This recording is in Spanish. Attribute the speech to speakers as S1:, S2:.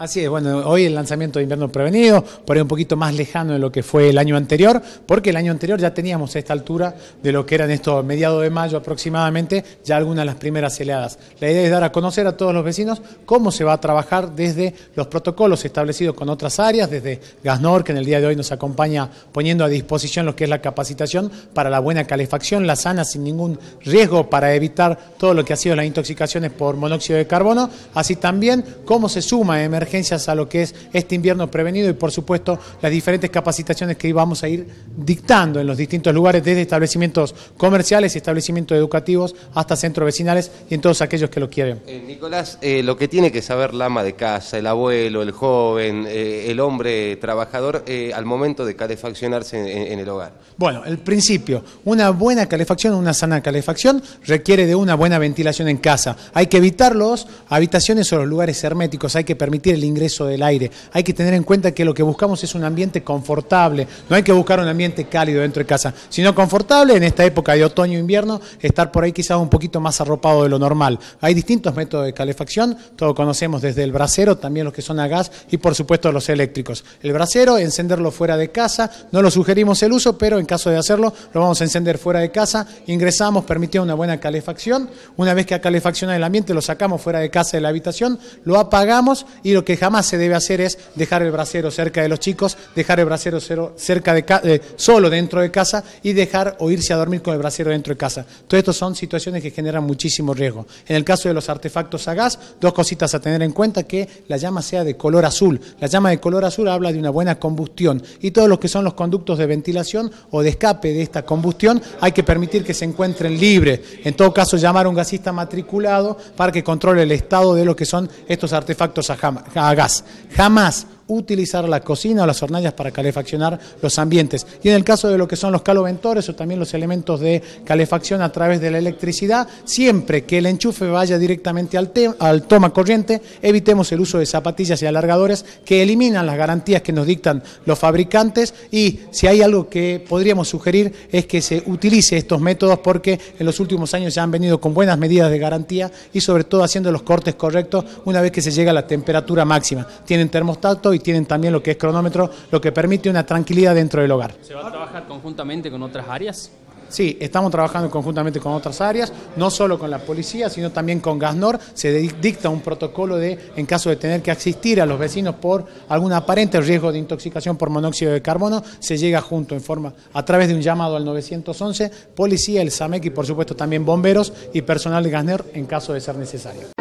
S1: Así es, bueno, hoy el lanzamiento de Invierno Prevenido, por ahí un poquito más lejano de lo que fue el año anterior, porque el año anterior ya teníamos a esta altura de lo que eran estos mediados de mayo aproximadamente, ya algunas de las primeras heladas. La idea es dar a conocer a todos los vecinos cómo se va a trabajar desde los protocolos establecidos con otras áreas, desde Gasnor, que en el día de hoy nos acompaña poniendo a disposición lo que es la capacitación para la buena calefacción, la sana sin ningún riesgo para evitar todo lo que ha sido las intoxicaciones por monóxido de carbono, así también cómo se suma emergencia a lo que es este invierno prevenido y por supuesto las diferentes capacitaciones que vamos a ir dictando en los distintos lugares, desde establecimientos comerciales, establecimientos educativos, hasta centros vecinales y en todos aquellos que lo quieren. Eh, Nicolás, eh, lo que tiene que saber la ama de casa, el abuelo, el joven, eh, el hombre trabajador al momento de calefaccionarse en, el hogar. Bueno, el principio, una buena calefacción, una sana calefacción requiere de una buena ventilación en casa. Hay que evitar los habitaciones o los lugares herméticos, hay que permitir el el ingreso del aire. Hay que tener en cuenta que lo que buscamos es un ambiente confortable, no hay que buscar un ambiente cálido dentro de casa, sino confortable en esta época de otoño e invierno, estar por ahí quizás un poquito más arropado de lo normal. Hay distintos métodos de calefacción, todos conocemos desde el brasero, también los que son a gas y por supuesto los eléctricos. El brasero, encenderlo fuera de casa, no lo sugerimos el uso, pero en caso de hacerlo, lo vamos a encender fuera de casa, ingresamos, permitió una buena calefacción, una vez que ha calefaccionado el ambiente, lo sacamos fuera de casa de la habitación, lo apagamos y lo lo que jamás se debe hacer es dejar el brasero cerca de los chicos, dejar el brasero cerca de eh, solo dentro de casa y dejar o irse a dormir con el brasero dentro de casa. Todo estas son situaciones que generan muchísimo riesgo. En el caso de los artefactos a gas, dos cositas a tener en cuenta, que la llama sea de color azul. La llama de color azul habla de una buena combustión y todos los que son los conductos de ventilación o de escape de esta combustión hay que permitir que se encuentren libres. En todo caso, llamar a un gasista matriculado para que controle el estado de lo que son estos artefactos a, jama, Hagas. Jamás utilizar la cocina o las hornallas para calefaccionar los ambientes. Y en el caso de lo que son los caloventores o también los elementos de calefacción a través de la electricidad, siempre que el enchufe vaya directamente al, al toma corriente, evitemos el uso de zapatillas y alargadores que eliminan las garantías que nos dictan los fabricantes y si hay algo que podríamos sugerir es que se utilice estos métodos porque en los últimos años ya han venido con buenas medidas de garantía y sobre todo haciendo los cortes correctos una vez que se llega a la temperatura máxima. Tienen termostato y tienen también lo que es cronómetro, lo que permite una tranquilidad dentro del hogar. ¿Se va a trabajar conjuntamente con otras áreas? Sí, estamos trabajando conjuntamente con otras áreas, no solo con la policía, sino también con Gasnor. Se dicta un protocolo de, en caso de tener que asistir a los vecinos por algún aparente riesgo de intoxicación por monóxido de carbono, se llega junto en forma a través de un llamado al 911, policía, el SAMEC y por supuesto también bomberos y personal de Gasnor en caso de ser necesario.